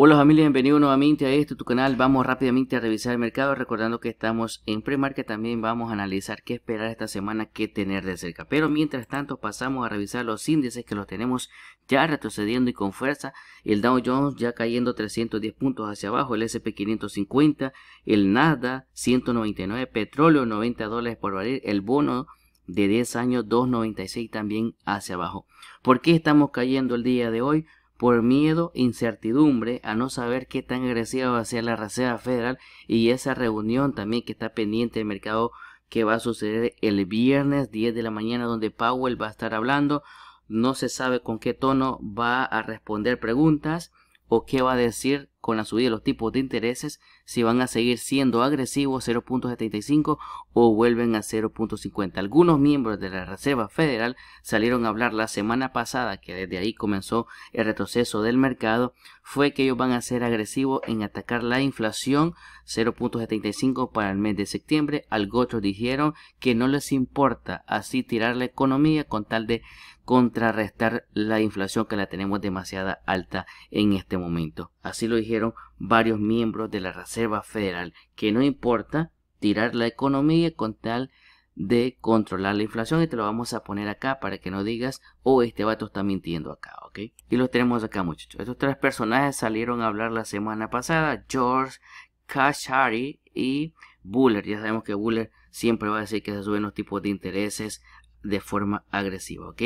Hola familia, bienvenidos nuevamente a este tu canal. Vamos rápidamente a revisar el mercado, recordando que estamos en premarket, también vamos a analizar qué esperar esta semana, qué tener de cerca. Pero mientras tanto pasamos a revisar los índices que los tenemos ya retrocediendo y con fuerza. El Dow Jones ya cayendo 310 puntos hacia abajo, el S&P 550, el Nasdaq 199, petróleo 90 dólares por barril, el bono de 10 años 2.96 también hacia abajo. ¿Por qué estamos cayendo el día de hoy? por miedo incertidumbre a no saber qué tan agresiva va a ser la Reserva Federal y esa reunión también que está pendiente del mercado que va a suceder el viernes 10 de la mañana donde Powell va a estar hablando. No se sabe con qué tono va a responder preguntas o qué va a decir con la subida de los tipos de intereses si van a seguir siendo agresivos 0.75 o vuelven a 0.50. Algunos miembros de la Reserva Federal salieron a hablar la semana pasada que desde ahí comenzó el retroceso del mercado fue que ellos van a ser agresivos en atacar la inflación 0.75 para el mes de septiembre. Algo otros dijeron que no les importa así tirar la economía con tal de contrarrestar la inflación que la tenemos demasiada alta en este momento. Así lo dijeron varios miembros de la Reserva Federal, que no importa tirar la economía con tal de controlar la inflación y te lo vamos a poner acá para que no digas, oh, este vato está mintiendo acá, ¿ok? Y lo tenemos acá, muchachos. Estos tres personajes salieron a hablar la semana pasada, George, Kashari y Buller. Ya sabemos que Buller siempre va a decir que se suben los tipos de intereses de forma agresiva, ¿ok?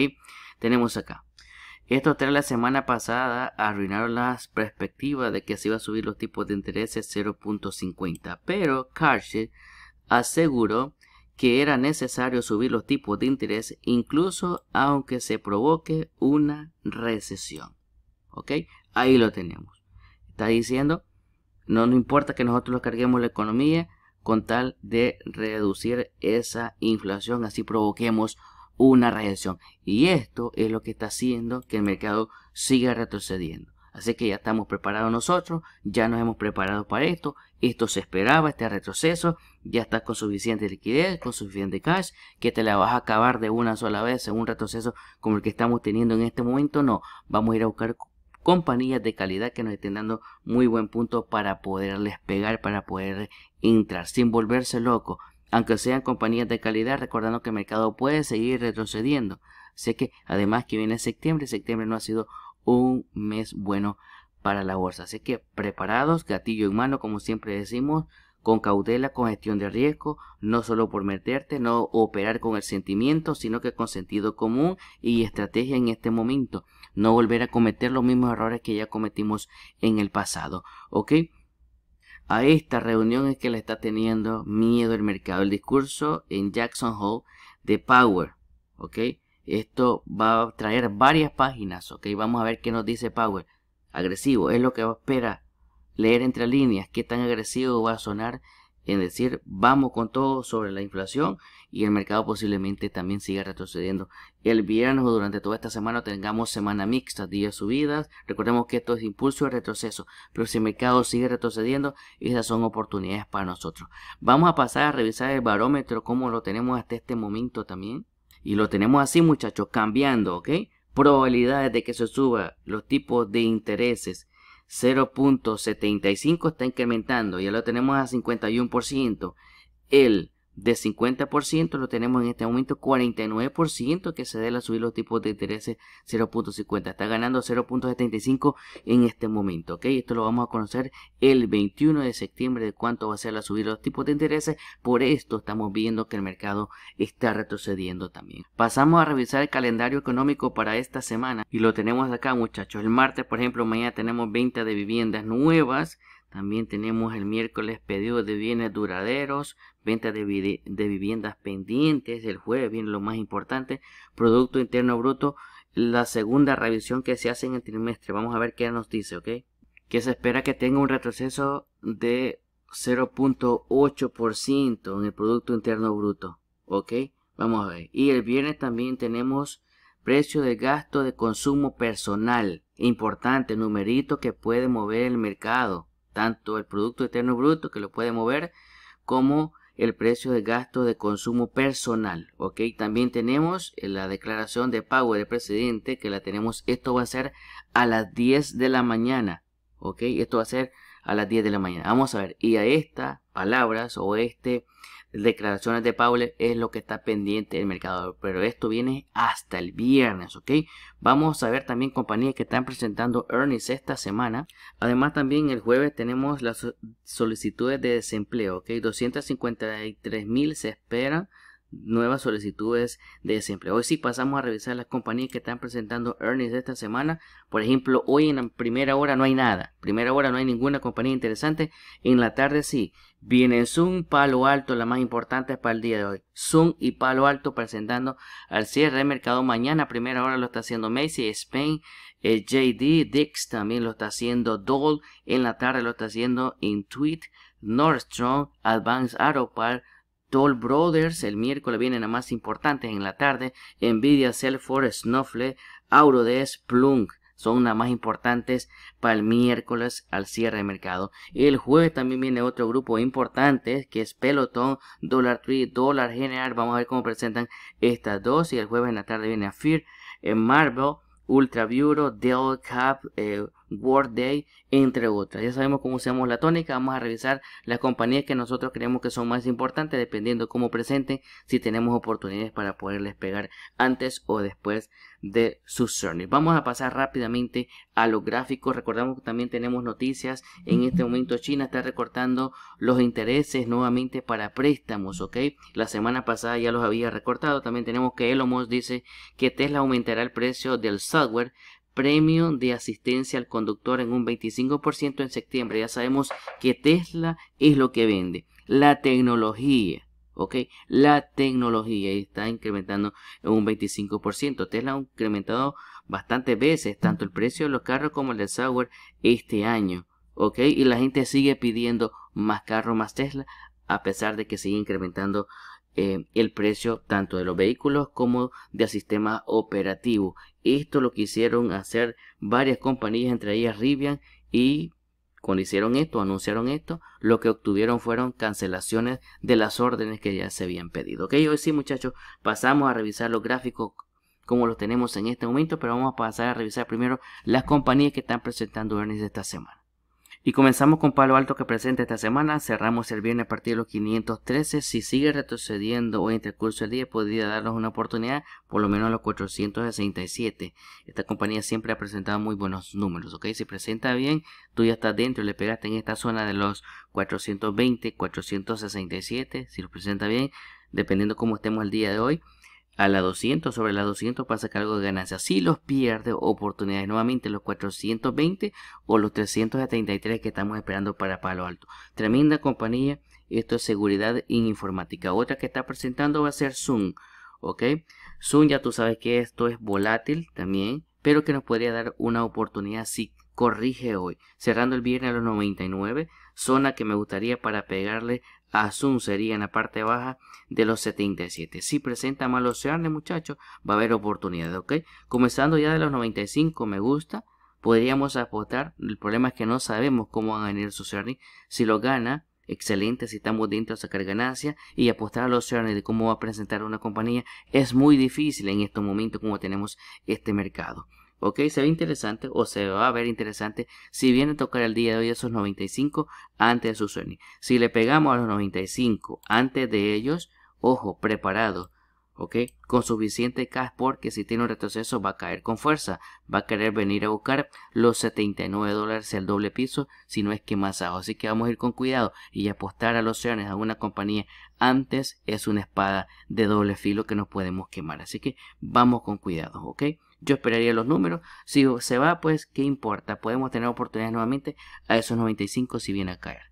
Tenemos acá. Estos tres la semana pasada arruinaron las perspectivas de que se iban a subir los tipos de interés 0.50, pero Karcher aseguró que era necesario subir los tipos de interés incluso aunque se provoque una recesión. ¿Ok? Ahí lo tenemos. Está diciendo, no nos importa que nosotros carguemos la economía, con tal de reducir esa inflación, así provoquemos una reacción, Y esto es lo que está haciendo que el mercado siga retrocediendo. Así que ya estamos preparados nosotros, ya nos hemos preparado para esto, esto se esperaba, este retroceso, ya estás con suficiente liquidez, con suficiente cash, que te la vas a acabar de una sola vez en un retroceso como el que estamos teniendo en este momento, no, vamos a ir a buscar compañías de calidad que nos estén dando muy buen punto para poderles pegar, para poder entrar sin volverse loco. Aunque sean compañías de calidad, recordando que el mercado puede seguir retrocediendo. Sé que además que viene septiembre, septiembre no ha sido un mes bueno para la bolsa. Así que preparados, gatillo en mano, como siempre decimos, con cautela, con gestión de riesgo, no solo por meterte, no operar con el sentimiento, sino que con sentido común y estrategia en este momento. No volver a cometer los mismos errores que ya cometimos en el pasado. ¿Ok? A esta reunión es que le está teniendo miedo el mercado. El discurso en Jackson Hole de Power. ¿Ok? Esto va a traer varias páginas. ¿Ok? Vamos a ver qué nos dice Power. Agresivo, es lo que espera leer entre líneas qué tan agresivo va a sonar en decir vamos con todo sobre la inflación y el mercado posiblemente también siga retrocediendo. El viernes o durante toda esta semana tengamos semana mixta, días subidas, recordemos que esto es impulso y retroceso, pero si el mercado sigue retrocediendo, esas son oportunidades para nosotros. Vamos a pasar a revisar el barómetro como lo tenemos hasta este momento también. Y lo tenemos así muchachos, cambiando, ¿ok? Probabilidades de que se suba los tipos de intereses 0.75 está incrementando, ya lo tenemos a 51%. El de 50% lo tenemos en este momento 49% que se debe a subir los tipos de intereses 0.50 está ganando 0.75 en este momento ok esto lo vamos a conocer el 21 de septiembre de cuánto va a ser la subida de los tipos de intereses por esto estamos viendo que el mercado está retrocediendo también pasamos a revisar el calendario económico para esta semana y lo tenemos acá muchachos el martes por ejemplo mañana tenemos venta de viviendas nuevas también tenemos el miércoles pedido de bienes duraderos, venta de, viviendas pendientes, el jueves viene lo más importante, Producto Interno Bruto, la segunda revisión que se hace en el trimestre. Vamos a ver qué nos dice, ¿ok? Que se espera que tenga un retroceso de 0.8% en el Producto Interno Bruto, ¿ok? Vamos a ver. Y el viernes también tenemos precio de gasto de consumo personal. Importante, numerito que puede mover el mercado tanto el Producto Eterno Bruto, que lo puede mover, como el precio de gasto de consumo personal. Ok, también tenemos eh, la declaración de pago del presidente, que la tenemos, esto va a ser a las 10 de la mañana. Ok, esto va a ser a las 10 de la mañana. Vamos a ver, y a estas palabras o este declaraciones de Powell es lo que está pendiente el mercado, pero esto viene hasta el viernes, ¿ok? Vamos a ver también compañías que están presentando earnings esta semana. Además también el jueves tenemos las solicitudes de desempleo, ¿ok? 253 mil se esperan nuevas solicitudes de desempleo. Hoy si pasamos a revisar las compañías que están presentando earnings esta semana. Por ejemplo, hoy en la primera hora no hay nada. Primera hora no hay ninguna compañía interesante. En la tarde sí. Viene Zoom, Palo Alto, la más importante para el día de hoy. Zoom y Palo Alto presentando al cierre de mercado mañana. Primera hora lo está haciendo Macy, Spain, eh, JD, Dix también lo está haciendo Dole. En la tarde lo está haciendo Intuit, Nordstrom, Advance Aeropar, Toll Brothers el miércoles vienen a más importantes en la tarde. Nvidia, Salesforce, Snowflake, Aurodes Plunk son las más importantes para el miércoles al cierre de mercado. El jueves también viene otro grupo importante que es Peloton, Dollar Tree, Dollar General. Vamos a ver cómo presentan estas dos. Y el jueves en la tarde viene a Fear, eh, Marvel, Ultra Bureau, Dell Cap, eh, Day, entre otras. Ya sabemos cómo usamos la tónica, vamos a revisar las compañías que nosotros creemos que son más importantes, dependiendo cómo presente. si tenemos oportunidades para poderles pegar antes o después de sus CERN Vamos a pasar rápidamente a los gráficos. Recordamos que también tenemos noticias. En este momento China está recortando los intereses nuevamente para préstamos, ¿ok? La semana pasada ya los había recortado. También tenemos que Elon Musk dice que Tesla aumentará el precio del software premio de asistencia al conductor en un 25% en septiembre. Ya sabemos que Tesla es lo que vende, la tecnología. ¿ok? La tecnología está incrementando en un 25%. Tesla ha incrementado bastantes veces tanto el precio de los carros como el del software este año, ¿ok? Y la gente sigue pidiendo más carros, más Tesla, a pesar de que sigue incrementando eh, el precio tanto de los vehículos como del sistema operativo. Esto lo quisieron hacer varias compañías, entre ellas Rivian, y cuando hicieron esto, anunciaron esto, lo que obtuvieron fueron cancelaciones de las órdenes que ya se habían pedido. Ok, hoy sí muchachos, pasamos a revisar los gráficos como los tenemos en este momento, pero vamos a pasar a revisar primero las compañías que están presentando earnings esta semana. Y comenzamos con palo alto que presenta esta semana. Cerramos el viernes a partir de los 513. Si sigue retrocediendo o entre el curso del día, podría darnos una oportunidad por lo menos a los 467. Esta compañía siempre ha presentado muy buenos números, ¿ok? Si presenta bien, tú ya estás dentro, le pegaste en esta zona de los 420, 467. Si lo presenta bien, dependiendo cómo estemos el día de hoy a la 200, sobre la 200 pasa cargo de ganancia. Si los pierde, oportunidades nuevamente los 420 o los 333 que estamos esperando para Palo Alto. Tremenda compañía, esto es seguridad en informática. Otra que está presentando va a ser Zoom, ¿ok? Zoom ya tú sabes que esto es volátil también, pero que nos podría dar una oportunidad si corrige hoy. Cerrando el viernes a los 99, zona que me gustaría para pegarle Asun sería en la parte baja de los 77. Si presenta mal sean muchachos, va a haber oportunidades, ¿ok? Comenzando ya de los 95 me gusta, podríamos apostar. El problema es que no sabemos cómo va a venir su Si lo gana, excelente, si estamos dentro de sacar ganancia y apostar a los de cómo va a presentar una compañía es muy difícil en estos momentos como tenemos este mercado. Ok, se ve interesante o se va a ver interesante si viene a tocar el día de hoy esos 95 antes de su sueño. Si le pegamos a los 95 antes de ellos, ojo, preparado. ¿ok? Con suficiente cash porque si tiene un retroceso va a caer con fuerza, va a querer venir a buscar los 79 dólares el doble piso, si no es que más abajo. Así que vamos a ir con cuidado y apostar a los Sony a una compañía antes es una espada de doble filo que nos podemos quemar. Así que vamos con cuidado, ¿ok? Yo esperaría los números. Si se va, pues, ¿qué importa? Podemos tener oportunidades nuevamente a esos 95 si viene a caer.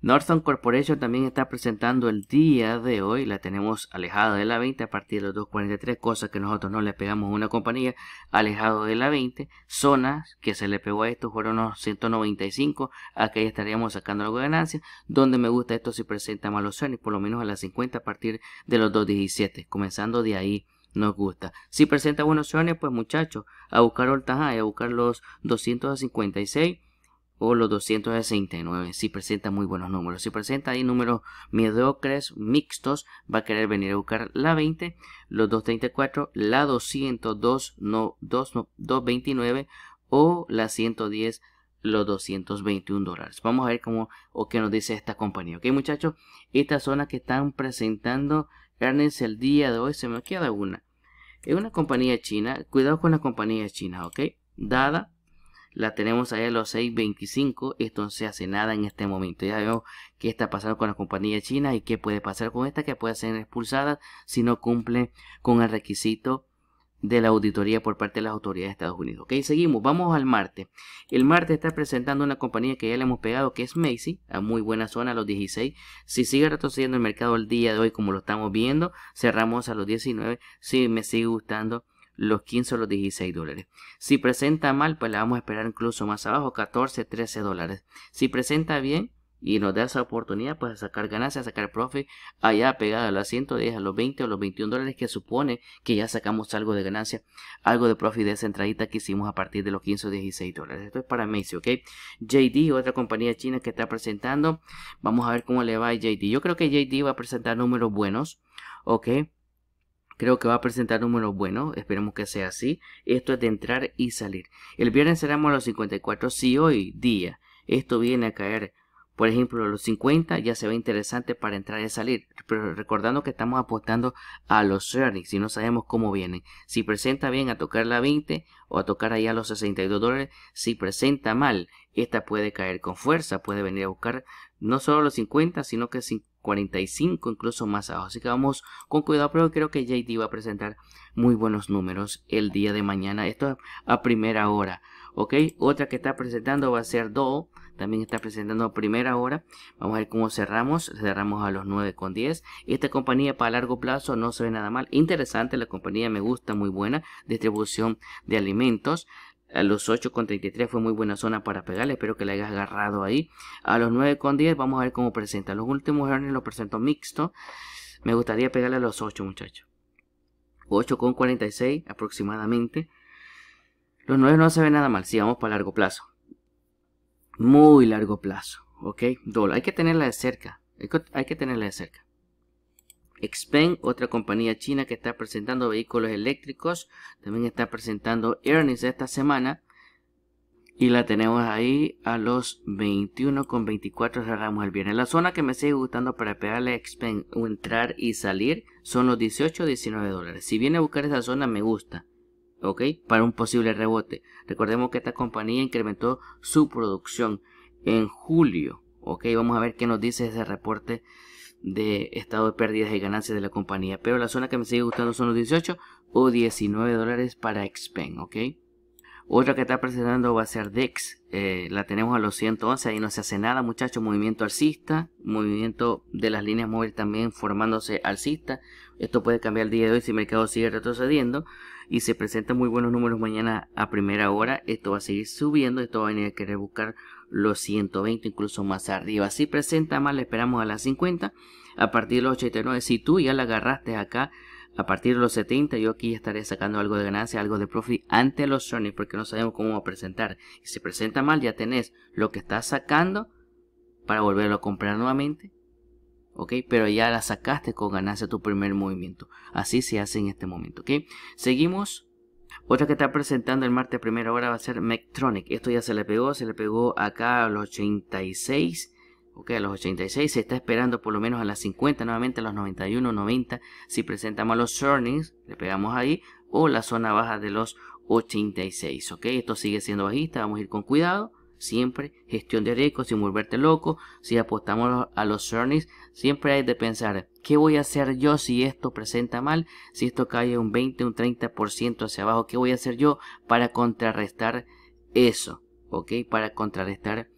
Northern Corporation también está presentando el día de hoy, la tenemos alejada de la 20 a partir de los 2.43, cosas que nosotros no le pegamos a una compañía, alejado de la 20, zonas que se le pegó a esto fueron los 195, aquí estaríamos sacando la gobernancia ganancia, donde me gusta esto si presenta malos sueños por lo menos a las 50 a partir de los 2.17, comenzando de ahí nos gusta. Si presenta buenos opciones, pues muchachos, a buscar Oltaja y a buscar los 256 o los 269. Si presenta muy buenos números. Si presenta ahí números mediocres, mixtos, va a querer venir a buscar la 20, los 234, la 202, no, 2, no, 229 o la 110 los 221 dólares. Vamos a ver cómo o qué nos dice esta compañía. Ok, muchachos, esta zona que están presentando earnings el día de hoy. Se me queda una. Es una compañía china. Cuidado con la compañía china, ok. Dada la tenemos ahí a los 6.25, esto no se hace nada en este momento. Ya vemos qué está pasando con la compañía china y qué puede pasar con esta, que puede ser expulsada si no cumple con el requisito de la auditoría por parte de las autoridades de Estados Unidos. Ok, seguimos, vamos al martes. El martes está presentando una compañía que ya le hemos pegado, que es Macy, a muy buena zona, a los 16. Si sigue retrocediendo el mercado el día de hoy, como lo estamos viendo, cerramos a los 19. Si me sigue gustando los 15 o los 16 dólares. Si presenta mal, pues la vamos a esperar incluso más abajo, 14, 13 dólares. Si presenta bien y nos da esa oportunidad, pues a sacar ganancias, a sacar profit, allá pegado los 110 a los 20 o los 21 dólares que supone que ya sacamos algo de ganancia, algo de profit de esa entradita que hicimos a partir de los 15 o 16 dólares. Esto es para Macy, ¿ok? JD, otra compañía china que está presentando. Vamos a ver cómo le va a JD. Yo creo que JD va a presentar números buenos, ¿ok? Creo que va a presentar números buenos, esperemos que sea así. Esto es de entrar y salir. El viernes seremos los 54. Si hoy día esto viene a caer, por ejemplo, los 50, ya se ve interesante para entrar y salir. Pero recordando que estamos apostando a los earnings y no sabemos cómo vienen. Si presenta bien a tocar la 20 o a tocar a los 62 dólares, si presenta mal, esta puede caer con fuerza, puede venir a buscar no solo los 50, sino que 45, incluso más abajo. Así que vamos con cuidado, pero creo que JD va a presentar muy buenos números el día de mañana. Esto a primera hora, ¿ok? Otra que está presentando va a ser DO. También está presentando a primera hora. Vamos a ver cómo cerramos. Cerramos a los 9,10. Esta compañía para largo plazo no se ve nada mal. Interesante, la compañía me gusta, muy buena. Distribución de alimentos. A los 8,33 fue muy buena zona para pegarle, espero que la hayas agarrado ahí. A los 9,10 vamos a ver cómo presenta. Los últimos earnings los presento mixto. Me gustaría pegarle a los 8, muchachos. 8,46 aproximadamente. Los 9 no se ve nada mal, si vamos para largo plazo. Muy largo plazo, ¿ok? Dólar, hay que tenerla de cerca. hay que tenerla de cerca. Xpeng, otra compañía china que está presentando vehículos eléctricos, también está presentando earnings esta semana y la tenemos ahí a los 21,24 cerramos el viernes. La zona que me sigue gustando para pegarle Xpeng o entrar y salir son los 18 19 dólares. Si viene a buscar esa zona me gusta. ¿ok? Para un posible rebote. Recordemos que esta compañía incrementó su producción en julio, ¿ok? Vamos a ver qué nos dice ese reporte de estado de pérdidas y ganancias de la compañía. Pero la zona que me sigue gustando son los 18 o 19 dólares para Xpen, ¿ok? Otra que está presentando va a ser DEX. Eh, la tenemos a los 111. Ahí no se hace nada, muchachos. Movimiento alcista. Movimiento de las líneas móviles también formándose alcista. Esto puede cambiar el día de hoy si el mercado sigue retrocediendo. Y se presentan muy buenos números mañana a primera hora. Esto va a seguir subiendo. Esto va a venir a querer buscar los 120, incluso más arriba. Si presenta mal esperamos a las 50. A partir de los 89, si tú ya la agarraste acá, a partir de los 70, yo aquí estaré sacando algo de ganancia, algo de profit ante los Sony, porque no sabemos cómo va presentar. si presenta mal, ya tenés lo que estás sacando para volverlo a comprar nuevamente. ¿ok? Pero ya la sacaste con ganancia tu primer movimiento. Así se hace en este momento, ¿ok? Seguimos otra que está presentando el martes primero ahora va a ser Mectronic. Esto ya se le pegó, se le pegó acá a los 86. Ok, a los 86 se está esperando por lo menos a las 50, nuevamente a los 91, 90. Si presentamos los earnings, le pegamos ahí, o la zona baja de los 86. Ok, esto sigue siendo bajista, vamos a ir con cuidado siempre gestión de riesgos sin volverte loco. Si apostamos a los earnings, siempre hay de pensar, ¿qué voy a hacer yo si esto presenta mal? Si esto cae un 20, un 30% hacia abajo, ¿qué voy a hacer yo para contrarrestar eso? ¿Ok? Para contrarrestar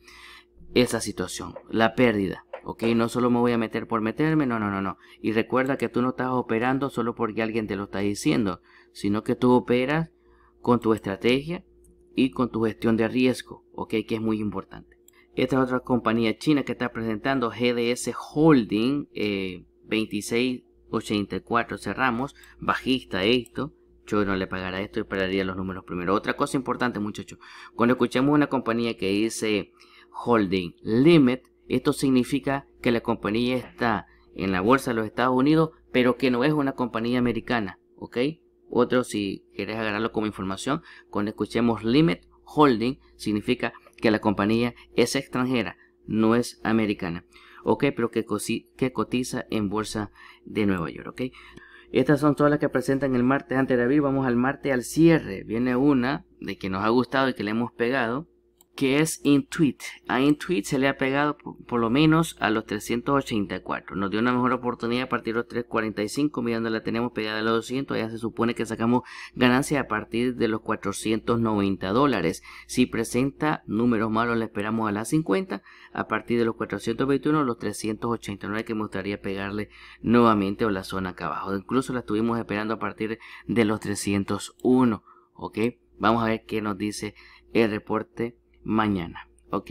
esa situación, la pérdida. ¿ok? No solo me voy a meter por meterme, no, no, no, no. Y recuerda que tú no estás operando solo porque alguien te lo está diciendo, sino que tú operas con tu estrategia, con tu gestión de riesgo, ok, que es muy importante. Esta es otra compañía china que está presentando GDS Holding 2684, eh, cerramos, bajista esto. Yo no le pagará esto y esperaría los números primero. Otra cosa importante, muchachos, cuando escuchamos una compañía que dice Holding Limit, esto significa que la compañía está en la bolsa de los Estados Unidos, pero que no es una compañía americana, ¿ok? Otro, si querés agarrarlo como información, cuando escuchemos limit holding, significa que la compañía es extranjera, no es americana. Ok, pero que, cotiza en bolsa de Nueva York. Ok, estas son todas las que presentan el martes antes de abrir. Vamos al martes al cierre. Viene una de que nos ha gustado y que le hemos pegado que es Intuit. A Intuit se le ha pegado por, lo menos a los 384. Nos dio una mejor oportunidad a partir de los 345. Mirando la tenemos pegada a los 200. Ya se supone que sacamos ganancia a partir de los 490 dólares. Si presenta números malos le esperamos a las 50. A partir de los 421 los 389 que me gustaría pegarle nuevamente o la zona acá abajo. Incluso la estuvimos esperando a partir de los 301. Ok. Vamos a ver qué nos dice el reporte mañana. ¿Ok?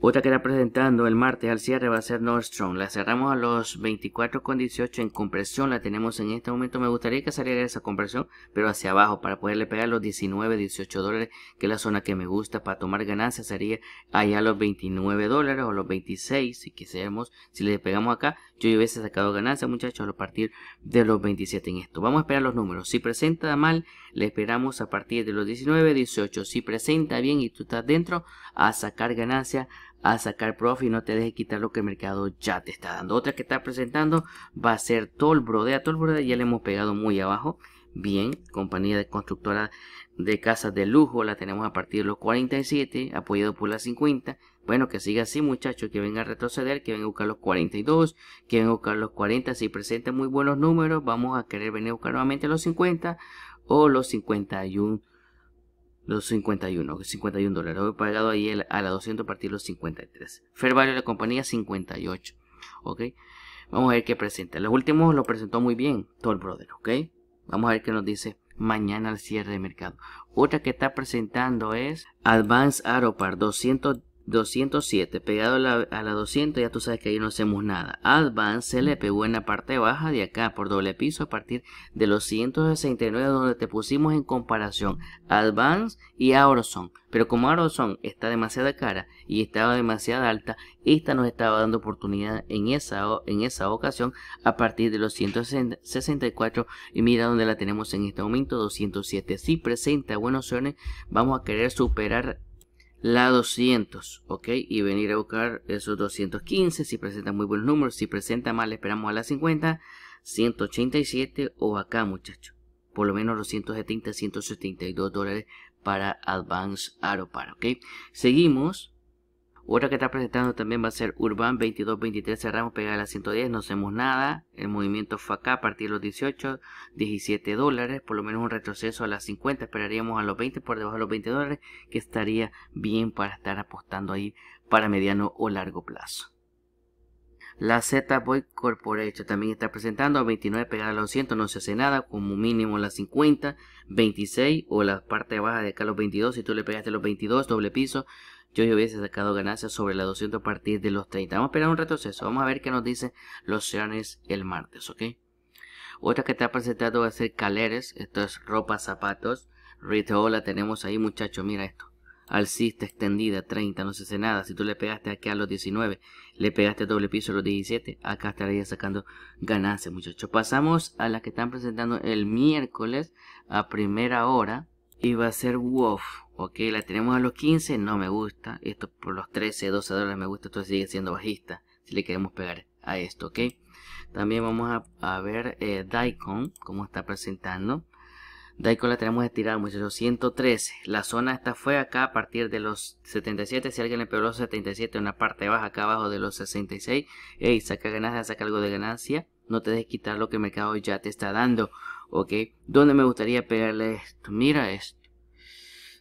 Otra que está presentando el martes al cierre va a ser Nordstrom. La cerramos a los 24,18 en compresión. La tenemos en este momento. Me gustaría que saliera esa compresión, pero hacia abajo para poderle pegar los 19, 18 dólares, que es la zona que me gusta para tomar ganancias. Sería allá los 29 dólares o los 26, si quisiéramos, si le pegamos acá, yo hubiese sacado ganancia, muchachos, a partir de los 27 en esto. Vamos a esperar los números. Si presenta mal, le esperamos a partir de los 19, 18. Si presenta bien y tú estás dentro, a sacar ganancia, a sacar profit. No te dejes quitar lo que el mercado ya te está dando. Otra que está presentando va a ser Tolbrodea. Tolbrodea ya le hemos pegado muy abajo. Bien, compañía de constructora de casas de lujo la tenemos a partir de los 47, apoyado por las 50. Bueno, que siga así muchachos, que venga a retroceder, que venga a buscar los 42, que venga a buscar los 40. Si presenta muy buenos números, vamos a querer venir a buscar nuevamente los 50 o los 51. Los 51, 51 dólares. he pagado ahí a la 200 partir los 53. Fair value de la compañía 58. ¿Ok? Vamos a ver qué presenta. Los últimos lo presentó muy bien Toll Brother. ¿Ok? Vamos a ver qué nos dice mañana al cierre de mercado. Otra que está presentando es Advance Par, 200 207 pegado a la, 200 ya tú sabes que ahí no hacemos nada advance se le pegó en la parte baja de acá por doble piso a partir de los 169 donde te pusimos en comparación advance y Auroson pero como Auroson está demasiada cara y estaba demasiado alta esta nos estaba dando oportunidad en esa, en esa ocasión a partir de los 164 y mira donde la tenemos en este momento 207 si presenta buenas opciones vamos a querer superar la 200, ¿ok? Y venir a buscar esos 215, si presenta muy buenos números, si presenta mal, esperamos a la 50, 187 o acá, muchachos. Por lo menos los 170, 172 dólares para Advance Aropar, ¿ok? Seguimos otra que está presentando también va a ser Urban 22-23, cerramos pegada a las 110, no hacemos nada. El movimiento fue acá a partir de los 18, 17 dólares, por lo menos un retroceso a las 50, esperaríamos a los 20, por debajo de los 20 dólares, que estaría bien para estar apostando ahí para mediano o largo plazo. La Z Boy Corporation también está presentando a 29 pegada a los 100, no se hace nada, como mínimo las 50, 26 o la parte baja de acá los 22, si tú le pegaste los 22, doble piso, yo ya hubiese sacado ganancias sobre la 200 a partir de los 30. Vamos a esperar un retroceso. Vamos a ver qué nos dice los señores el martes, ¿ok? Otra que está presentando va a ser Caleres. Esto es ropa, zapatos. Ritola tenemos ahí, muchachos. Mira esto. Alcista extendida, 30, no se hace nada. Si tú le pegaste aquí a los 19, le pegaste doble piso a los 17, acá estaría sacando ganancias, muchachos. Pasamos a las que están presentando el miércoles a primera hora y va a ser WoW. Ok, la tenemos a los 15, no me gusta. Esto por los 13, 12 dólares me gusta, esto sigue siendo bajista. Si le queremos pegar a esto, ok. También vamos a, ver eh, Daikon, cómo está presentando. Daikon la tenemos estirada, muchachos, 113. La zona esta fue acá a partir de los 77. Si alguien le pegó los 77 una parte baja, acá abajo de los 66. Ey, saca ganancia, saca algo de ganancia. No te dejes quitar lo que el mercado ya te está dando. ¿ok? ¿Dónde me gustaría pegarle esto? Mira esto.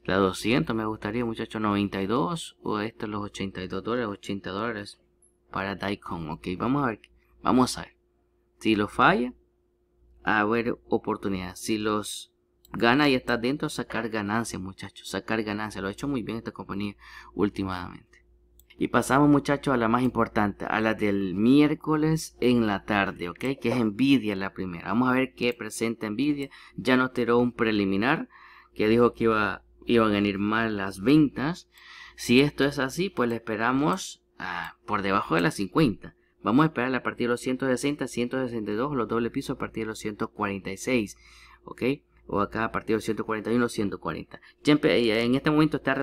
La 200 me gustaría, muchachos, 92 o esto los 82 dólares, 80 dólares para Daikon, ¿ok? Vamos a ver, vamos a ver. Si lo falla, a ver oportunidad. Si los gana y está dentro, sacar ganancia, muchachos, sacar ganancia. Lo ha hecho muy bien esta compañía últimamente. Y pasamos muchachos a la más importante, a la del miércoles en la tarde, ¿ok? Que es envidia la primera. Vamos a ver qué presenta envidia. Ya nos tiró un preliminar que dijo que iba, iban a ir mal las ventas. Si esto es así, pues le esperamos ah, por debajo de las 50. Vamos a esperar a partir de los 160, 162, los doble pisos a partir de los 146, ¿ok? o acá a partir partido 141 140 en este momento está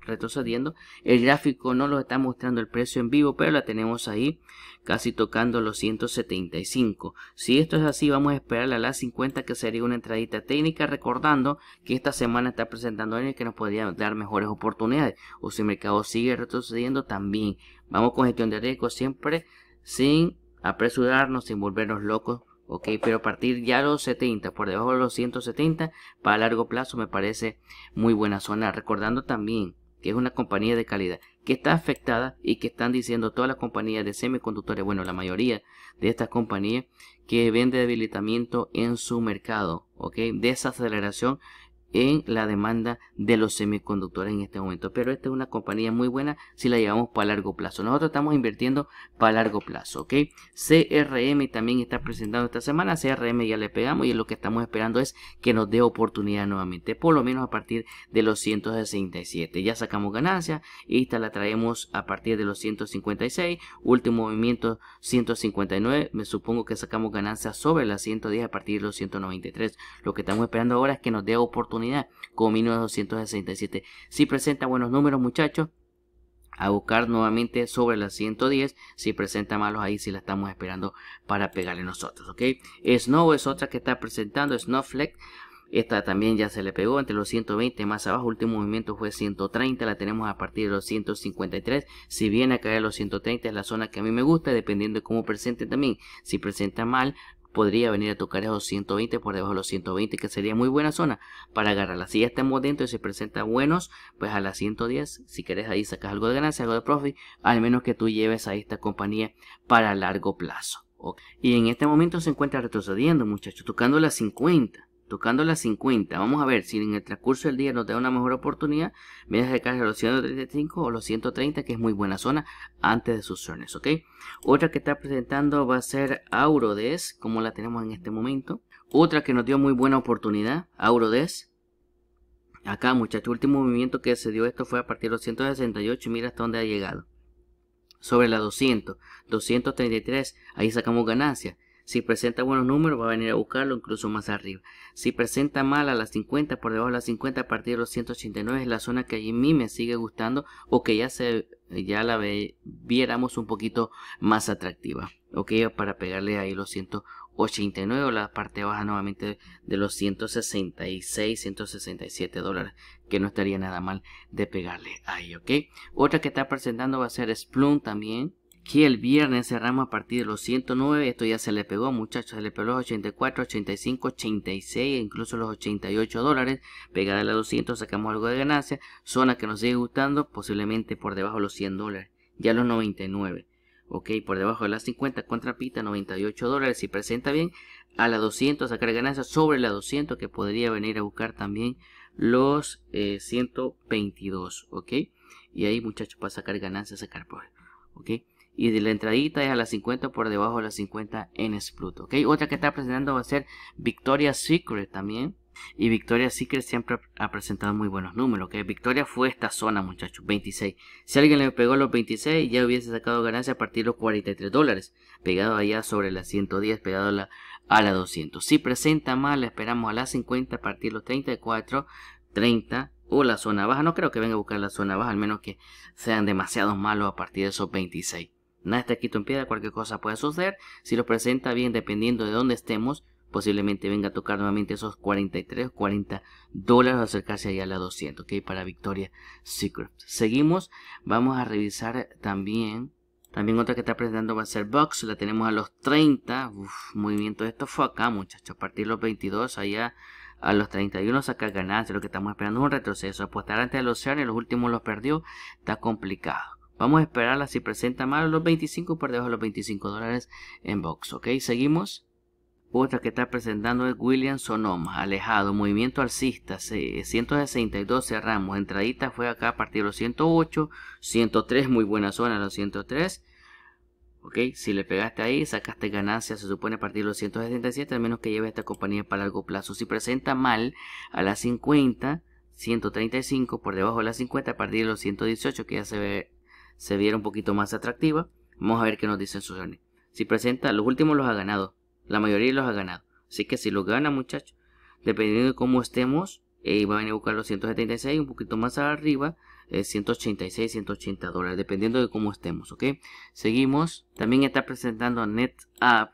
retrocediendo el gráfico no lo está mostrando el precio en vivo pero la tenemos ahí casi tocando los 175 si esto es así vamos a esperar a las 50 que sería una entradita técnica recordando que esta semana está presentando años que nos podría dar mejores oportunidades o si el mercado sigue retrocediendo también vamos con gestión de riesgo siempre sin apresurarnos sin volvernos locos ok, pero a partir ya los 70, por debajo de los 170, para largo plazo me parece muy buena zona, recordando también que es una compañía de calidad que está afectada y que están diciendo todas las compañías de semiconductores, bueno, la mayoría de estas compañías que vende debilitamiento en su mercado, ok, desaceleración en la demanda de los semiconductores en este momento. Pero esta es una compañía muy buena si la llevamos para largo plazo. Nosotros estamos invirtiendo para largo plazo, ¿ok? CRM también está presentando esta semana. CRM ya le pegamos y lo que estamos esperando es que nos dé oportunidad nuevamente. Por lo menos a partir de los 167. Ya sacamos ganancia. y esta la traemos a partir de los 156. Último movimiento 159. Me supongo que sacamos ganancias sobre las 110 a partir de los 193. Lo que estamos esperando ahora es que nos dé oportunidad con 1967. Si presenta buenos números, muchachos, a buscar nuevamente sobre las 110. Si presenta malos ahí, si la estamos esperando para pegarle nosotros, ¿ok? Snow es otra que está presentando, Snowflake. Esta también ya se le pegó entre los 120 más abajo. Último movimiento fue 130. La tenemos a partir de los 153. Si viene a caer los 130 es la zona que a mí me gusta. Dependiendo de cómo presente también. Si presenta mal, podría venir a tocar esos 120 por debajo de los 120 que sería muy buena zona para agarrarla si ya estamos dentro y se presenta buenos pues a las 110 si querés ahí sacas algo de ganancia algo de profit al menos que tú lleves a esta compañía para largo plazo y en este momento se encuentra retrocediendo muchachos tocando las 50 tocando las 50. Vamos a ver si en el transcurso del día nos da una mejor oportunidad. Mira de carga los 135 o los 130, que es muy buena zona antes de sus zonas, ¿ok? Otra que está presentando va a ser Aurodes, como la tenemos en este momento. Otra que nos dio muy buena oportunidad, Aurodes. Acá, muchachos, último movimiento que se dio esto fue a partir de los 168 mira hasta dónde ha llegado. Sobre la 200, 233, ahí sacamos ganancias. Si presenta buenos números, va a venir a buscarlo incluso más arriba. Si presenta mal a las 50, por debajo de las 50, a partir de los 189, es la zona que a mí me sigue gustando o que ya, se, ya la ve, viéramos un poquito más atractiva. Ok, para pegarle ahí los 189 o la parte baja nuevamente de los 166, 167 dólares, que no estaría nada mal de pegarle ahí, ok. Otra que está presentando va a ser Splunk también Aquí el viernes cerramos a partir de los 109. Esto ya se le pegó, muchachos. Se le pegó los 84, 85, 86, incluso los 88 dólares. Pegada a la 200, sacamos algo de ganancia. Zona que nos sigue gustando, posiblemente por debajo de los 100 dólares. Ya los 99. Ok, por debajo de las 50, contrapita 98 dólares. Si presenta bien, a la 200 sacar ganancia sobre la 200, que podría venir a buscar también los 122. Eh, ok, y ahí, muchachos, para sacar ganancia, sacar por. Ok y de la entradita es a las 50 por debajo de las 50 en Spluto. ¿ok? Otra que está presentando va a ser Victoria Secret también. Y Victoria Secret siempre ha presentado muy buenos números, Victoria fue esta zona, muchachos, 26. Si alguien le pegó los 26, ya hubiese sacado ganancia a partir de los 43 dólares. Pegado allá sobre las 110, pegado a la, 200. Si presenta mal, esperamos a las 50 a partir de los 34, 30 o la zona baja. No creo que venga a buscar la zona baja, al menos que sean demasiados malos a partir de esos 26. Nada está quito en piedra, cualquier cosa puede suceder. Si lo presenta bien, dependiendo de dónde estemos, posiblemente venga a tocar nuevamente esos 43 o 40 dólares, o acercarse allá a la 200, ¿ok? Para Victoria Secret. Seguimos, vamos a revisar también. También otra que está presentando va a ser Box, la tenemos a los 30. Uf, movimiento de esto fue acá, muchachos. A partir de los 22, allá a los 31 saca ganancia. Lo que estamos esperando es un retroceso. Apostar antes de los y los últimos los perdió. Está complicado. Vamos a esperarla si presenta mal los 25 por debajo de los 25 dólares en box. Ok, seguimos. Otra que está presentando es William Sonoma, alejado, movimiento alcista, 162 cerramos, entradita fue acá a partir de los 108, 103, muy buena zona, los 103. Ok, si le pegaste ahí, sacaste ganancia. se supone a partir de los 177, al menos que lleve esta compañía para largo plazo. Si presenta mal a las 50, 135, por debajo de las 50, a partir de los 118, que ya se ve se viera un poquito más atractiva. Vamos a ver qué nos dicen sus earnings. Si presenta, los últimos los ha ganado. La mayoría los ha ganado. Así que si los gana, muchachos, dependiendo de cómo estemos, eh, van a buscar los 176, un poquito más arriba, 186, eh, 180 dólares, dependiendo de cómo estemos, ¿ok? Seguimos. También está presentando NetApp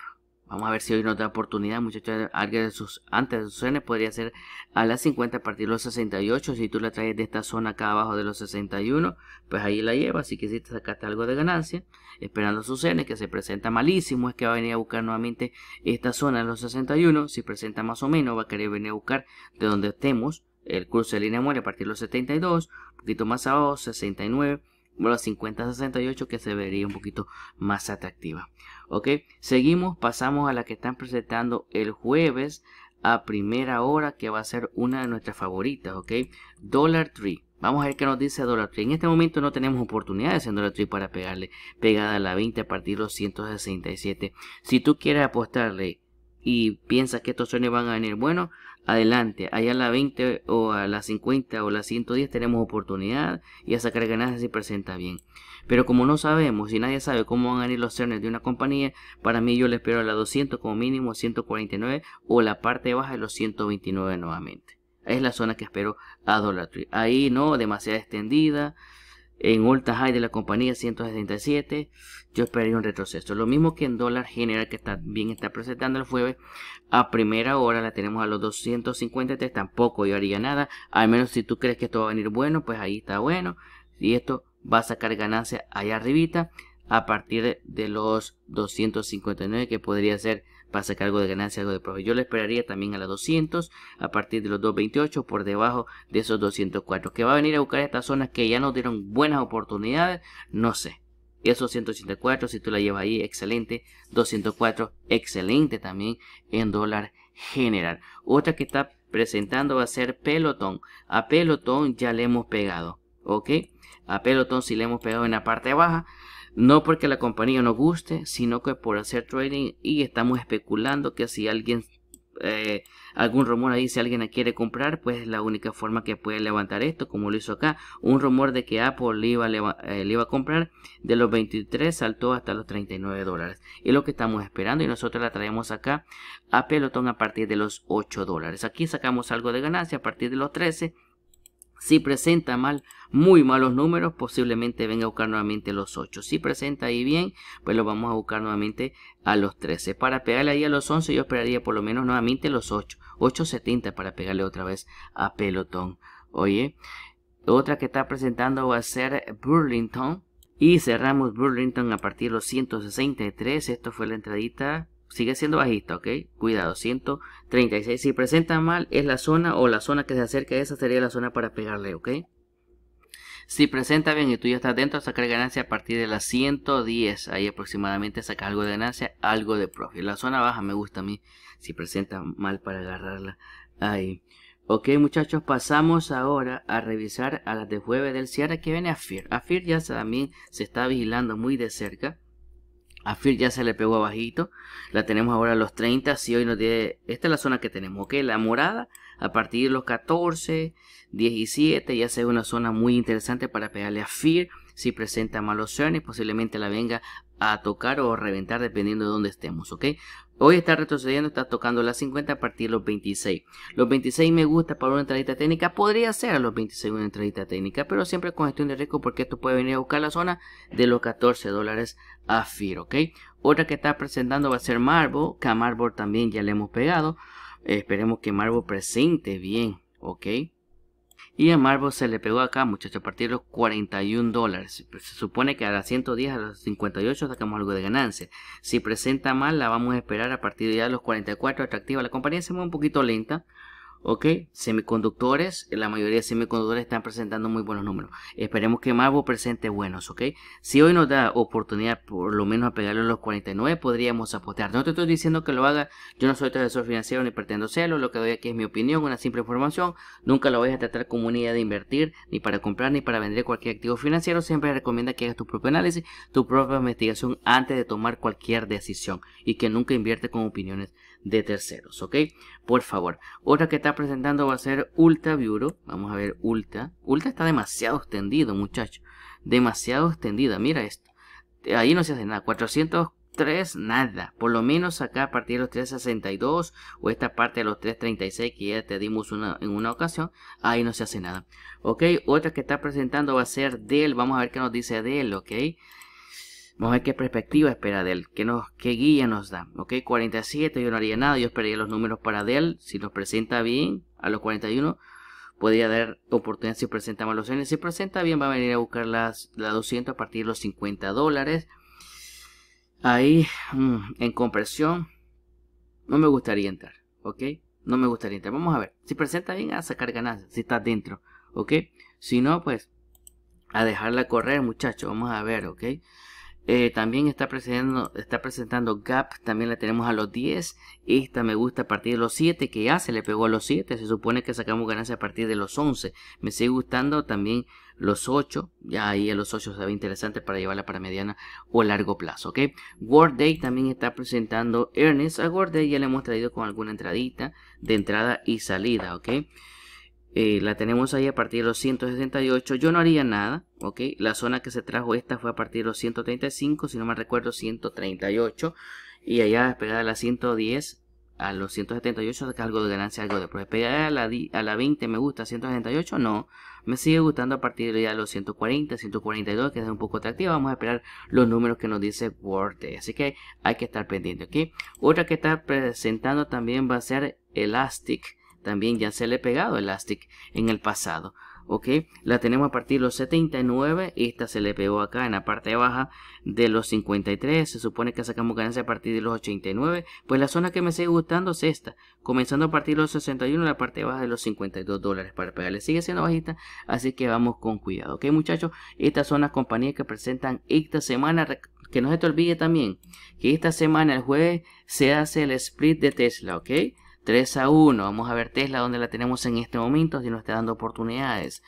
Vamos a ver si hoy nos da oportunidad, muchachos. Alguien de sus, antes de sus N podría ser a las 50 a partir de los 68. Si tú la traes de esta zona acá abajo de los 61, pues ahí la lleva, Así que si te sacaste algo de ganancia, esperando sus N, que se presenta malísimo, es que va a venir a buscar nuevamente esta zona de los 61. Si presenta más o menos, va a querer venir a buscar de donde estemos. El curso de línea muere a partir de los 72, un poquito más abajo, 69 bueno los 50-68 que se vería un poquito más atractiva ok seguimos pasamos a la que están presentando el jueves a primera hora que va a ser una de nuestras favoritas ok dollar tree Vamos a ver qué nos dice Dollar Tree. En este momento no tenemos oportunidades en Dollar Tree para pegarle pegada a la 20 a partir de los 167. Si tú quieres apostarle y piensas que estos sueños van a venir bueno, adelante, allá a la 20 o a la 50 o la 110 tenemos oportunidad y a sacar ganancias si presenta bien. Pero como no sabemos y nadie sabe cómo van a ir los cernes de una compañía, para mí yo le espero a la 200 como mínimo 149 o la parte baja de los 129 nuevamente. Es la zona que espero a Dollar Tree. Ahí no, demasiada extendida. En Ulta high de la compañía 167 yo esperaría un retroceso. Lo mismo que en dólar general que está bien está presentando el jueves. A primera hora la tenemos a los 253. Tampoco yo haría nada. Al menos si tú crees que esto va a venir bueno, pues ahí está bueno. Y esto va a sacar ganancia allá arribita. A partir de los 259 que podría ser para sacar algo de ganancia, algo de provecho. Yo le esperaría también a la 200 a partir de los 228 por debajo de esos 204. Que va a venir a buscar estas zonas que ya nos dieron buenas oportunidades, no sé. Esos 184, si tú la llevas ahí, excelente. 204, excelente también en dólar general. Otra que está presentando va a ser Pelotón. A Pelotón ya le hemos pegado, ¿ok? A Pelotón si le hemos pegado en la parte baja. No porque la compañía nos guste, sino que por hacer trading y estamos especulando que si alguien, eh, algún rumor ahí, si alguien la quiere comprar, pues es la única forma que puede levantar esto, como lo hizo acá. Un rumor de que Apple le iba, a eh, comprar, de los 23 saltó hasta los 39 dólares. Es lo que estamos esperando y nosotros la traemos acá a pelotón a partir de los 8 dólares. Aquí sacamos algo de ganancia a partir de los 13 si presenta mal, muy malos números, posiblemente venga a buscar nuevamente los 8. Si presenta ahí bien, pues lo vamos a buscar nuevamente a los 13. Para pegarle ahí a los 11, yo esperaría por lo menos nuevamente los 8. 8.70 para pegarle otra vez a pelotón. Oye, otra que está presentando va a ser Burlington. Y cerramos Burlington a partir de los 163. Esto fue la entradita sigue siendo bajista, ¿ok? Cuidado, 136. Si presenta mal, es la zona o la zona que se acerca a esa sería la zona para pegarle, ¿ok? Si presenta bien y tú ya estás dentro, sacar ganancia a partir de las 110. Ahí aproximadamente saca algo de ganancia, algo de profit. La zona baja me gusta a mí. Si presenta mal para agarrarla ahí. Ok muchachos, pasamos ahora a revisar a las de jueves del Sierra que viene a FIR. A FIR ya también se está vigilando muy de cerca. A Fear ya se le pegó abajito. La tenemos ahora a los 30. Si hoy nos tiene... Esta es la zona que tenemos, ¿ok? La morada a partir de los 14, 17. Ya se ve una zona muy interesante para pegarle a Fear. Si presenta malos earnings, posiblemente la venga a tocar o reventar dependiendo de dónde estemos, ¿ok? Hoy está retrocediendo, está tocando las 50 a partir de los 26. Los 26 me gusta para una entradita técnica. Podría ser a los 26 una entradita técnica, pero siempre con gestión de riesgo porque esto puede venir a buscar la zona de los 14 dólares a FIR, ¿ok? Otra que está presentando va a ser Marble, que a también ya le hemos pegado. esperemos que Marble presente bien, ¿ok? Y a Marvel se le pegó acá, muchachos, a partir de los 41 dólares. Pues, se supone que a las 110, a los 58 sacamos algo de ganancia. Si presenta mal, la vamos a esperar a partir de ya los 44. Atractiva, la compañía se mueve un poquito lenta. ¿ok? Semiconductores, eh, la mayoría de semiconductores están presentando muy buenos números. Esperemos que Marvel presente buenos, ¿ok? Si hoy nos da oportunidad por lo menos a pegarle los 49, podríamos apostar. No te estoy diciendo que lo haga, yo no soy asesor financiero ni pretendo serlo, lo que doy aquí es mi opinión, una simple información. Nunca lo vayas a tratar como una idea de invertir, ni para comprar, ni para vender cualquier activo financiero. Siempre recomienda que hagas tu propio análisis, tu propia investigación antes de tomar cualquier decisión y que nunca inviertes con opiniones de terceros, ¿ok? Por favor. Otra que está presentando va a ser Ulta Bureau. Vamos a ver Ulta. Ulta está demasiado extendido, muchachos. Demasiado extendida. Mira esto. Ahí no se hace nada. 403 nada. Por lo menos acá a partir de los 362 o esta parte de los 336 que ya te dimos una, en una ocasión, ahí no se hace nada. Ok, otra que está presentando va a ser Dell. Vamos a ver qué nos dice Dell, ok. Vamos a ver qué perspectiva espera él qué, nos, qué guía nos da. Ok, 47 yo no haría nada, yo esperaría los números para él Si nos presenta bien a los 41, podría dar oportunidad si presenta los años, Si presenta bien, va a venir a buscar las, las 200 a partir de los 50 dólares. Ahí, mm, en compresión, no me gustaría entrar, ¿ok? No me gustaría entrar. Vamos a ver, si presenta bien, a sacar ganancias, si está dentro, ¿ok? Si no, pues, a dejarla correr, muchachos, vamos a ver, ¿ok? Eh, también está presentando, está presentando Gap, también la tenemos a los 10. Esta me gusta a partir de los 7, que ya se le pegó a los 7. Se supone que sacamos ganancia a partir de los 11. Me sigue gustando también los 8. Ya ahí a los 8 se ve interesante para llevarla para mediana o largo plazo. okay World Day también está presentando Earnest. A ya le hemos traído con alguna entradita de entrada y salida. ¿ok? Eh, la tenemos ahí a partir de los 168. Yo no haría nada, ¿ok? La zona que se trajo esta fue a partir de los 135, si no me recuerdo, 138. Y allá pegada a la 110, a los 178 de algo de ganancia, algo de profe. Pues, pegada a la, a la 20 me gusta, 178 no. Me sigue gustando a partir de ya los 140, 142, que es un poco atractiva. Vamos a esperar los números que nos dice Word. Así que hay que estar pendiente, ¿ok? Otra que está presentando también va a ser Elastic. También ya se le he pegado Elastic en el pasado. ¿ok? La tenemos a partir de los 79, esta se le pegó acá en la parte baja de los 53, se supone que sacamos ganancia a partir de los 89, pues la zona que me sigue gustando es esta, comenzando a partir de los 61, la parte baja de los 52 dólares para pegarle, sigue siendo bajita, así que vamos con cuidado, ¿ok muchachos? Estas son las compañías que presentan esta semana, que no se te olvide también que esta semana, el jueves, se hace el split de Tesla, ¿ok? 3 a 1. Vamos a ver Tesla donde la tenemos en este momento, si nos está dando oportunidades.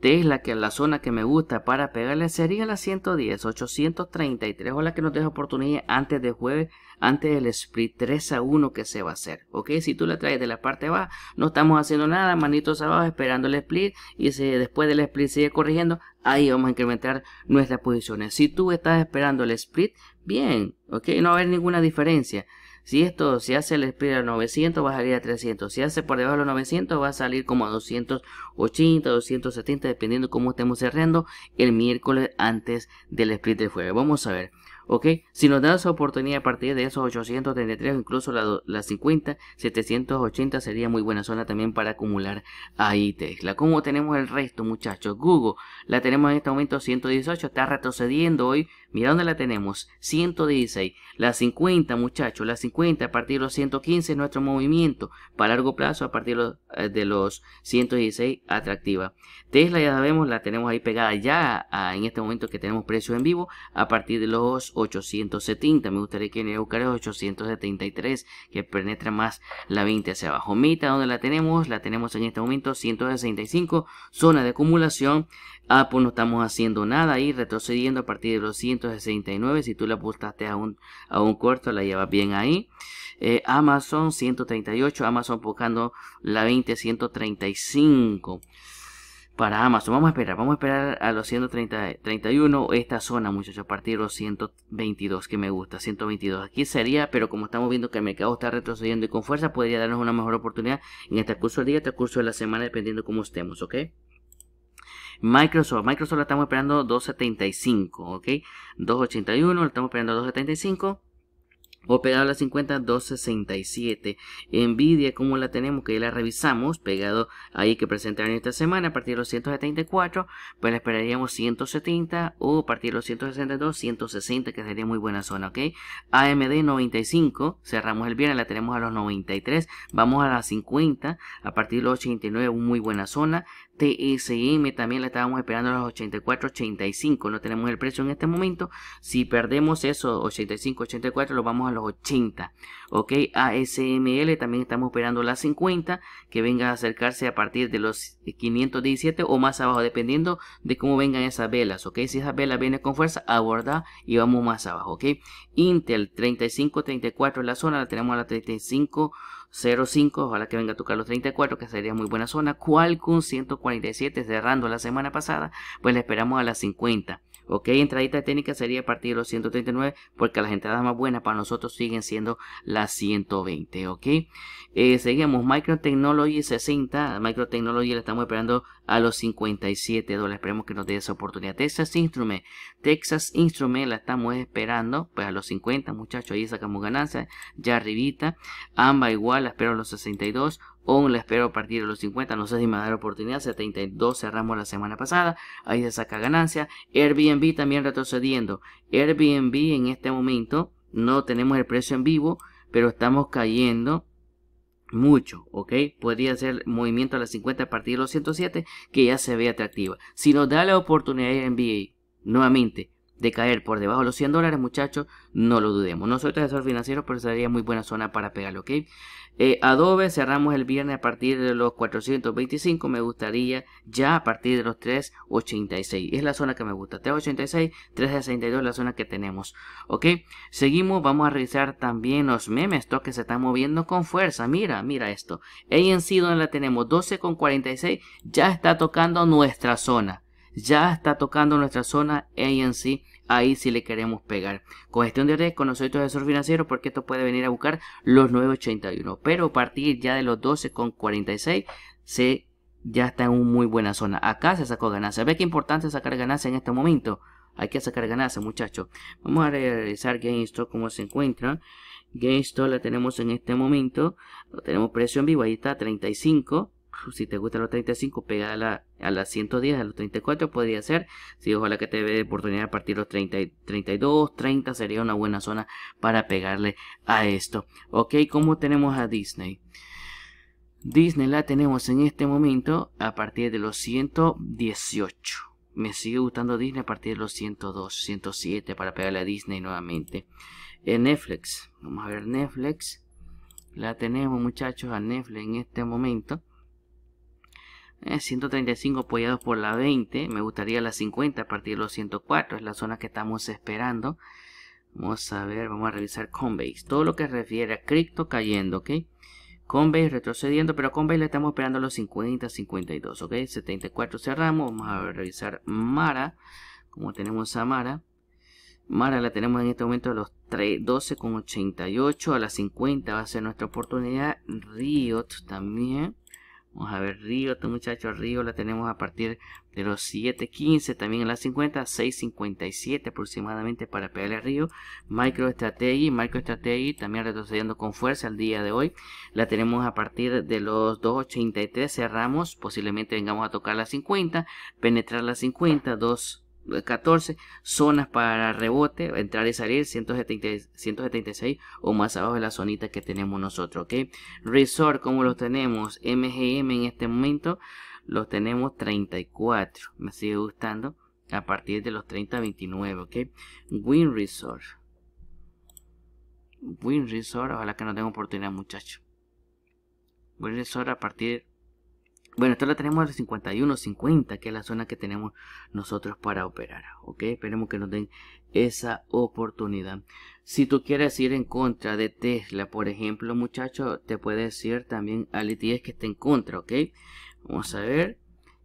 Tesla, que la zona que me gusta para pegarle sería la 110, 833, o la que nos deja oportunidad antes de jueves, antes del split 3 a 1 que se va a hacer. Ok, si tú la traes de la parte baja, no estamos haciendo nada, manitos abajo, esperando el split, y si después del split sigue corrigiendo, ahí vamos a incrementar nuestras posiciones. Si tú estás esperando el split, bien, ok, no va a haber ninguna diferencia. Si esto, se hace el split a 900 va a salir a 300, si hace por debajo de los 900 va a salir como a 280, 270, dependiendo cómo estemos cerrando el miércoles antes del split de jueves. Vamos a ver. ¿ok? Si nos da esa oportunidad a partir de esos 833 o incluso las 50, 780 sería muy buena zona también para acumular ahí Tesla. ¿Cómo tenemos el resto, muchachos? Google la tenemos en este momento 118, está retrocediendo hoy Mira dónde la tenemos, 116. la 50, muchachos, la 50 a partir de los 115 es nuestro movimiento. Para largo plazo, a partir de los 116, eh, atractiva. Tesla ya sabemos, la tenemos ahí pegada ya en este momento que tenemos precios en vivo, a partir de los 870. Me gustaría que en buscar 873, que penetra más la 20 hacia abajo. Mita ¿dónde la tenemos? La tenemos en este momento, 165, zona de acumulación. Apple no estamos haciendo nada ahí, retrocediendo a partir de los 100 169. Si tú la apuntaste a un, a un corto, la llevas bien ahí. Eh, Amazon 138. Amazon buscando la 20, 135 para Amazon. Vamos a esperar, vamos a esperar a los 131 esta zona, muchachos, a partir de los 122 que me gusta, 122. Aquí sería, pero como estamos viendo que el mercado está retrocediendo y con fuerza, podría darnos una mejor oportunidad en este curso del día, este curso de la semana, dependiendo cómo estemos, ¿ok? Microsoft, Microsoft la estamos esperando 275, ¿ok? 281, la estamos esperando 275. o a la 50 267. Nvidia, como la tenemos, que ya la revisamos, pegado ahí que presentaron esta semana, a partir de los 174, pues la esperaríamos 170 o a partir de los 162, 160, que sería muy buena zona, ¿ok? AMD 95, cerramos el viernes, la tenemos a los 93, vamos a las 50, a partir de los 89, muy buena zona. TSM también la estábamos esperando a los 85 No tenemos el precio en este momento. Si perdemos eso, 84, lo vamos a los 80. Ok, ASML también estamos esperando las 50, que venga a acercarse a partir de los 517 o más abajo, dependiendo de cómo vengan esas velas. Ok, si esas velas vienen con fuerza, aborda y vamos más abajo. Ok, Intel en la zona, la tenemos a la 35. 05, ojalá que venga a tocar los 34, que sería muy buena zona. Qualcomm 147 cerrando la semana pasada, pues le esperamos a las 50. Ok, entradita técnica sería a partir de los 139, porque las entradas más buenas para nosotros siguen siendo las 120. Ok, eh, seguimos Microtechnology 60. a Microtechnology le estamos esperando a los 57 dólares. Esperemos que nos dé esa oportunidad. Texas Instrument. Texas Instrument la estamos esperando. Pues a los 50, muchachos. Ahí sacamos ganancias. Ya arribita. Amba igual, la espero a los 62. o la espero a partir de los 50. No sé si me va a dar oportunidad. 72 cerramos la semana pasada. Ahí se saca ganancia. Airbnb también retrocediendo. Airbnb en este momento no tenemos el precio en vivo. Pero estamos cayendo mucho, ¿ok? Podría ser movimiento a las 50 a partir de los 107 que ya se ve atractiva. Si nos da la oportunidad de NBA, nuevamente, de caer por debajo de los 100 dólares, muchachos, no lo dudemos. No soy asesor financiero, pero sería muy buena zona para pegarlo, ¿ok? Eh, Adobe cerramos el viernes a partir de los 425, me gustaría ya a partir de los 386. Es la zona que me gusta, 386, 362 la zona que tenemos. Ok, seguimos, vamos a revisar también los memes, estos que se están moviendo con fuerza. Mira, mira esto. ANC donde la tenemos, 12,46, ya está tocando nuestra zona. Ya está tocando nuestra zona ANC ahí sí le queremos pegar. Con gestión de redes, con nosotros de asesor financiero, porque esto puede venir a buscar los 9.81. Pero a partir ya de los 12.46 se ya está en una muy buena zona. Acá se sacó ganancia. ¿Ve qué importante sacar ganancia en este momento? Hay que sacar ganancia, muchachos. Vamos a realizar GameStop cómo se encuentra. GameStop la tenemos en este momento. Lo tenemos precio en vivo. Ahí está, 35. Pues, si te gusta los 35, pega a las 110, a los 34 podría ser. Si ojalá que te dé oportunidad a partir de los 30, 32, 30 sería una buena zona para pegarle a esto. Ok, ¿cómo tenemos a Disney? Disney la tenemos en este momento a partir de los 118. Me sigue gustando Disney a partir de los 102, 107 para pegarle a Disney nuevamente. En Netflix, vamos a ver Netflix. La tenemos muchachos a Netflix en este momento 135 eh, apoyados por la 20. Me gustaría la 50 a partir de los 104. Es la zona que estamos esperando. Vamos a ver, vamos a revisar Coinbase. Todo lo que refiere a cripto cayendo, ¿ok? Coinbase retrocediendo, pero Coinbase le estamos esperando a los 50, 52, ¿ok? 74 cerramos. Vamos a revisar Mara. Como tenemos a Mara. Mara la tenemos en este momento a los 12,88. A las 50 va a ser nuestra oportunidad. Riot también. Vamos a ver Río, este muchacho Río la tenemos a partir de los 7.15, también en las 50, 6.57 aproximadamente para pegarle a Río. Micro MicroStrategy también retrocediendo con fuerza al día de hoy. La tenemos a partir de los 2.83, cerramos, posiblemente vengamos a tocar las 50, penetrar las 50, 2. 14 zonas para rebote, entrar y salir 176 o más abajo de la zonita que tenemos nosotros, ¿ok? Resort, como los tenemos, MGM en este momento, los tenemos 34, me sigue gustando, a partir de los 30 29, ¿ok? Win Resort. Win Resort, ojalá que no tenga oportunidad, muchachos Win Resort a partir bueno, esto lo tenemos al 51, 50, que es la zona que tenemos nosotros para operar, ¿ok? Esperemos que nos den esa oportunidad. Si tú quieres ir en contra de Tesla, por ejemplo, muchachos, te puedes decir también a que está en contra, ¿ok? Vamos a ver,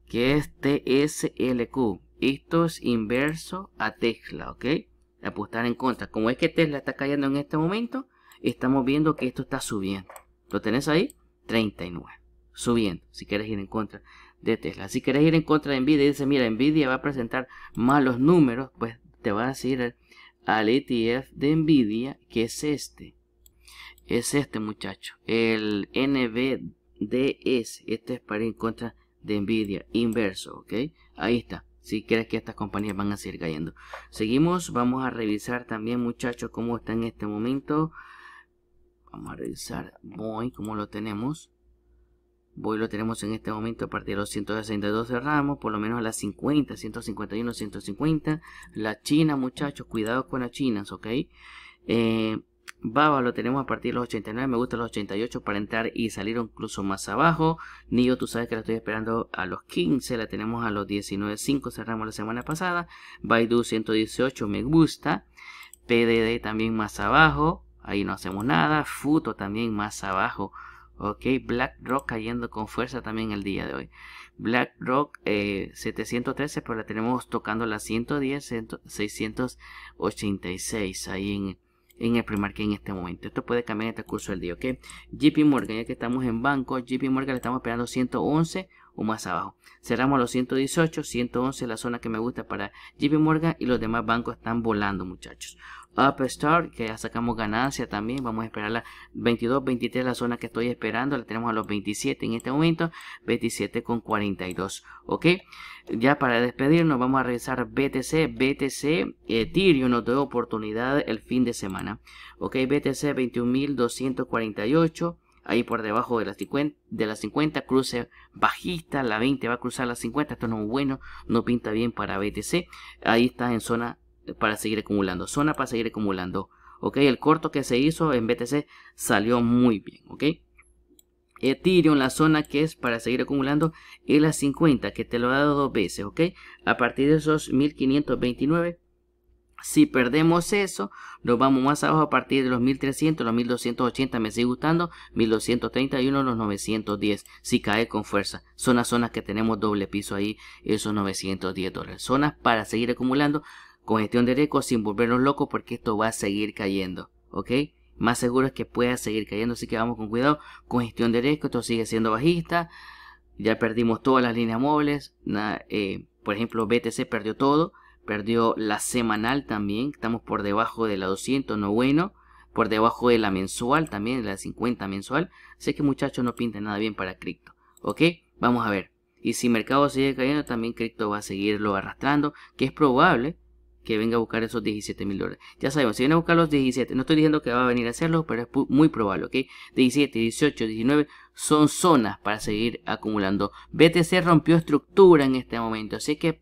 que es TSLQ. Esto es inverso a Tesla, ¿ok? Apostar en contra. Como es que Tesla está cayendo en este momento, estamos viendo que esto está subiendo. ¿Lo tenés ahí? 39 subiendo, si quieres ir en contra de Tesla. Si quieres ir en contra de Nvidia y dice: mira, Nvidia va a presentar malos números, pues te vas a ir al, ETF de Nvidia, que es este. Es este muchacho, el NVDS. Este es para ir en contra de Nvidia, inverso, ¿ok? Ahí está. Si crees que estas compañías van a seguir cayendo. Seguimos, vamos a revisar también muchachos cómo está en este momento. Vamos a revisar Boeing, cómo lo tenemos. Voy, lo tenemos en este momento a partir de los 162 cerramos, por lo menos a las 50, 151, 150. La China, muchachos, cuidado con las chinas, ¿ok? Eh, Baba lo tenemos a partir de los 89, me gusta los 88 para entrar y salir incluso más abajo. Nio, tú sabes que la estoy esperando a los 15, la tenemos a los 19.5, cerramos la semana pasada. Baidu 118 me gusta. PDD también más abajo, ahí no hacemos nada. Futo también más abajo. Ok, BlackRock cayendo con fuerza también el día de hoy. BlackRock eh, 713, pero la tenemos tocando la 110, 686 ahí en, en el que en este momento. Esto puede cambiar en este curso del día, ¿ok? JP Morgan, ya que estamos en banco, JP Morgan le estamos esperando 111 más abajo. Cerramos a los 118, 111 la zona que me gusta para jimmy Morgan y los demás bancos están volando muchachos. Upstart, que ya sacamos ganancia también, vamos a esperar la 22, 23 la zona que estoy esperando, la tenemos a los 27 en este momento, 27 con 42, ok, ya para despedirnos vamos a revisar BTC, BTC, Ethereum nos doy oportunidad el fin de semana, ok, BTC 21.248, ahí por debajo de las 50, de las 50 cruce bajista, la 20 va a cruzar las 50, esto no es bueno, no pinta bien para BTC, ahí está en zona para seguir acumulando, zona para seguir acumulando, ok, el corto que se hizo en BTC salió muy bien, ok. Ethereum, la zona que es para seguir acumulando, es la 50, que te lo ha dado dos veces, ok. A partir de esos 1529 si perdemos eso, nos vamos más abajo a partir de los 1300, los 1280 me sigue gustando, 1231, los 910, si cae con fuerza. Son las zonas que tenemos doble piso ahí, esos 910 dólares. Zonas para seguir acumulando con gestión de riesgo sin volvernos locos porque esto va a seguir cayendo, ¿ok? Más seguro es que pueda seguir cayendo, así que vamos con cuidado, con gestión de riesgo, esto sigue siendo bajista, ya perdimos todas las líneas móviles, eh, por ejemplo BTC perdió todo, perdió la semanal también, estamos por debajo de la 200, no bueno, por debajo de la mensual también, de la 50 mensual, Sé que muchachos no pinta nada bien para cripto, ¿ok? Vamos a ver. Y si el mercado sigue cayendo, también cripto va a seguirlo arrastrando, que es probable que venga a buscar esos 17 mil dólares. Ya sabemos, si viene a buscar los 17, no estoy diciendo que va a venir a hacerlo, pero es muy probable, ¿ok? 17, 18, 19 son zonas para seguir acumulando. BTC rompió estructura en este momento, así que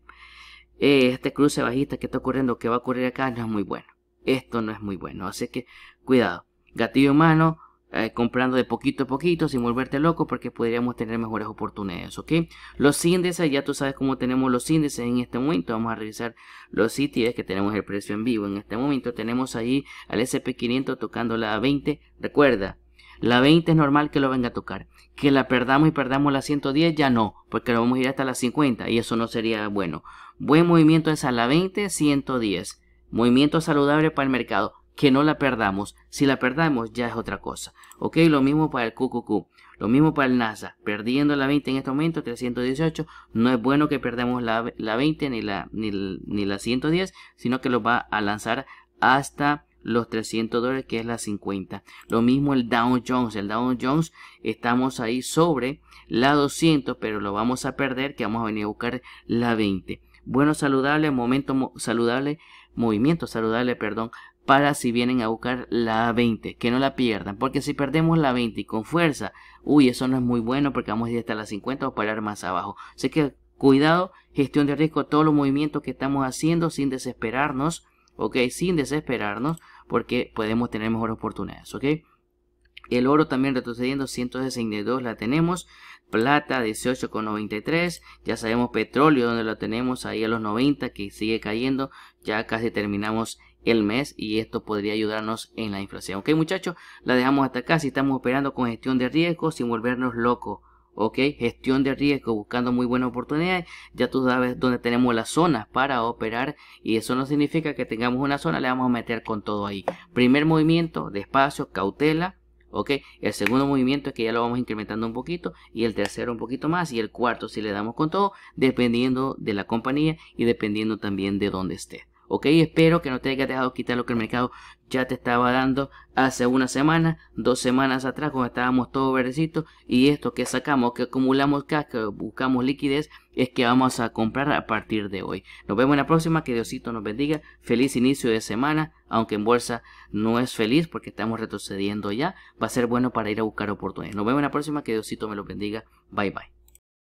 este cruce bajista que está ocurriendo, que va a ocurrir acá, no es muy bueno. Esto no es muy bueno. Así que cuidado. Gatillo humano eh, comprando de poquito a poquito sin volverte loco porque podríamos tener mejores oportunidades, ¿ok? Los índices, ya tú sabes cómo tenemos los índices en este momento. Vamos a revisar los sitios que tenemos el precio en vivo. En este momento tenemos ahí al SP500 tocando la 20. Recuerda, la 20 es normal que lo venga a tocar. Que la perdamos y perdamos la 110 ya no, porque lo vamos a ir hasta la 50 y eso no sería bueno. Buen movimiento es a la 20, 110. Movimiento saludable para el mercado. Que no la perdamos. Si la perdamos ya es otra cosa. Ok, lo mismo para el QQQ. Lo mismo para el NASA. Perdiendo la 20 en este momento, 318. No es bueno que perdamos la, 20 ni la, ni, ni la 110, sino que lo va a lanzar hasta los 300 dólares que es la 50 lo mismo el Dow Jones el Dow Jones estamos ahí sobre la 200 pero lo vamos a perder que vamos a venir a buscar la 20 bueno saludable, momento saludable, movimiento saludable, perdón, para si vienen a buscar la 20, que no la pierdan, porque si perdemos la 20 y con fuerza, uy, eso no es muy bueno porque vamos a ir hasta la 50 o parar más abajo. Así que cuidado, gestión de riesgo, todos los movimientos que estamos haciendo sin desesperarnos, ok, sin desesperarnos, porque podemos tener mejores oportunidades, ok. El oro también retrocediendo, 162 la tenemos plata 18,93, ya sabemos petróleo donde lo tenemos ahí a los 90 que sigue cayendo, ya casi terminamos el mes y esto podría ayudarnos en la inflación. Ok muchachos, la dejamos hasta acá si estamos operando con gestión de riesgo sin volvernos locos. ¿ok? Gestión de riesgo, buscando muy buenas oportunidades. Ya tú sabes dónde tenemos las zonas para operar y eso no significa que tengamos una zona, le vamos a meter con todo ahí. Primer movimiento, despacio, cautela, ¿ok? El segundo movimiento es que ya lo vamos incrementando un poquito y el tercero un poquito más y el cuarto si le damos con todo, dependiendo de la compañía y dependiendo también de dónde esté. Ok, espero que no te haya dejado quitar lo que el mercado ya te estaba dando hace una semana, dos semanas atrás, cuando estábamos todo verdecito Y esto que sacamos, que acumulamos cash, que buscamos liquidez, es que vamos a comprar a partir de hoy. Nos vemos en la próxima, que Diosito nos bendiga. Feliz inicio de semana, aunque en bolsa no es feliz porque estamos retrocediendo ya. Va a ser bueno para ir a buscar oportunidades. Nos vemos en la próxima, que Diosito me lo bendiga. Bye bye.